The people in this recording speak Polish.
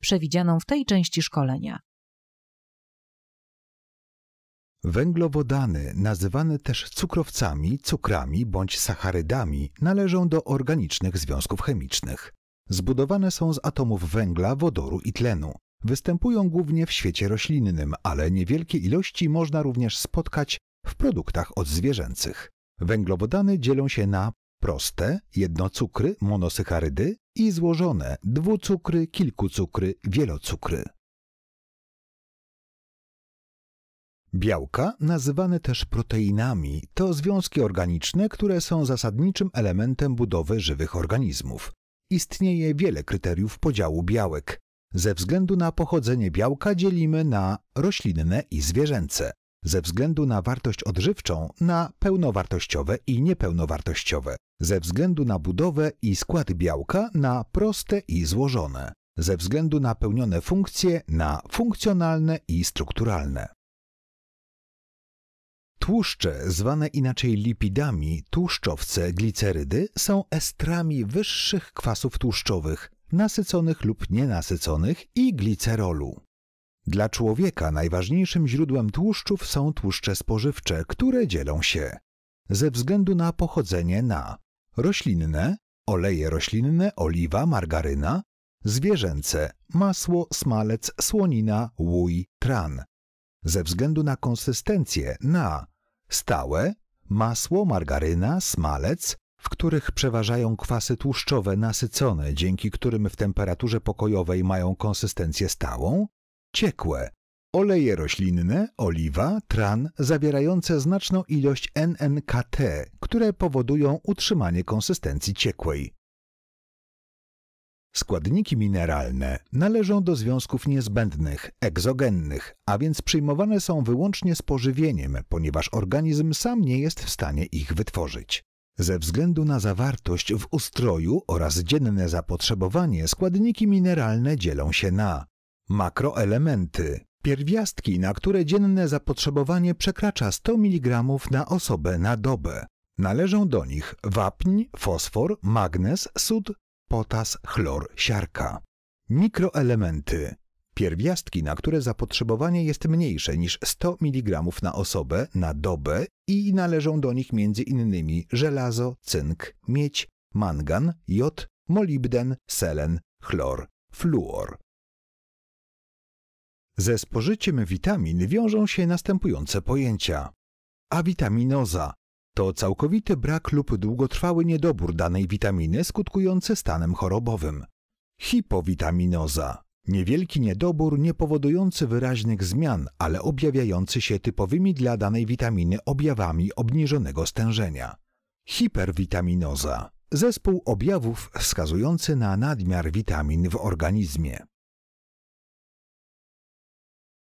przewidzianą w tej części szkolenia. Węglowodany, nazywane też cukrowcami, cukrami bądź sacharydami, należą do organicznych związków chemicznych. Zbudowane są z atomów węgla, wodoru i tlenu. Występują głównie w świecie roślinnym, ale niewielkie ilości można również spotkać w produktach odzwierzęcych. Węglowodany dzielą się na proste, jednocukry, monosycharydy i złożone dwucukry, kilkucukry, wielocukry. Białka, nazywane też proteinami, to związki organiczne, które są zasadniczym elementem budowy żywych organizmów. Istnieje wiele kryteriów podziału białek. Ze względu na pochodzenie białka dzielimy na roślinne i zwierzęce ze względu na wartość odżywczą na pełnowartościowe i niepełnowartościowe, ze względu na budowę i skład białka na proste i złożone, ze względu na pełnione funkcje na funkcjonalne i strukturalne. Tłuszcze, zwane inaczej lipidami, tłuszczowce, glicerydy są estrami wyższych kwasów tłuszczowych, nasyconych lub nienasyconych i glicerolu. Dla człowieka najważniejszym źródłem tłuszczów są tłuszcze spożywcze, które dzielą się ze względu na pochodzenie na roślinne, oleje roślinne, oliwa, margaryna, zwierzęce, masło, smalec, słonina, łój, tran. Ze względu na konsystencję na stałe, masło, margaryna, smalec, w których przeważają kwasy tłuszczowe nasycone, dzięki którym w temperaturze pokojowej mają konsystencję stałą, ciekłe. Oleje roślinne, oliwa, tran zawierające znaczną ilość NNKT, które powodują utrzymanie konsystencji ciekłej. Składniki mineralne należą do związków niezbędnych, egzogennych, a więc przyjmowane są wyłącznie z pożywieniem, ponieważ organizm sam nie jest w stanie ich wytworzyć. Ze względu na zawartość w ustroju oraz dzienne zapotrzebowanie składniki mineralne dzielą się na Makroelementy. Pierwiastki, na które dzienne zapotrzebowanie przekracza 100 mg na osobę na dobę. Należą do nich wapń, fosfor, magnez, sód, potas, chlor, siarka. Mikroelementy. Pierwiastki, na które zapotrzebowanie jest mniejsze niż 100 mg na osobę na dobę i należą do nich m.in. żelazo, cynk, miedź, mangan, jod, molibden, selen, chlor, fluor. Ze spożyciem witamin wiążą się następujące pojęcia. Awitaminoza to całkowity brak lub długotrwały niedobór danej witaminy skutkujący stanem chorobowym. Hipowitaminoza niewielki niedobór nie powodujący wyraźnych zmian, ale objawiający się typowymi dla danej witaminy objawami obniżonego stężenia. Hiperwitaminoza zespół objawów wskazujący na nadmiar witamin w organizmie.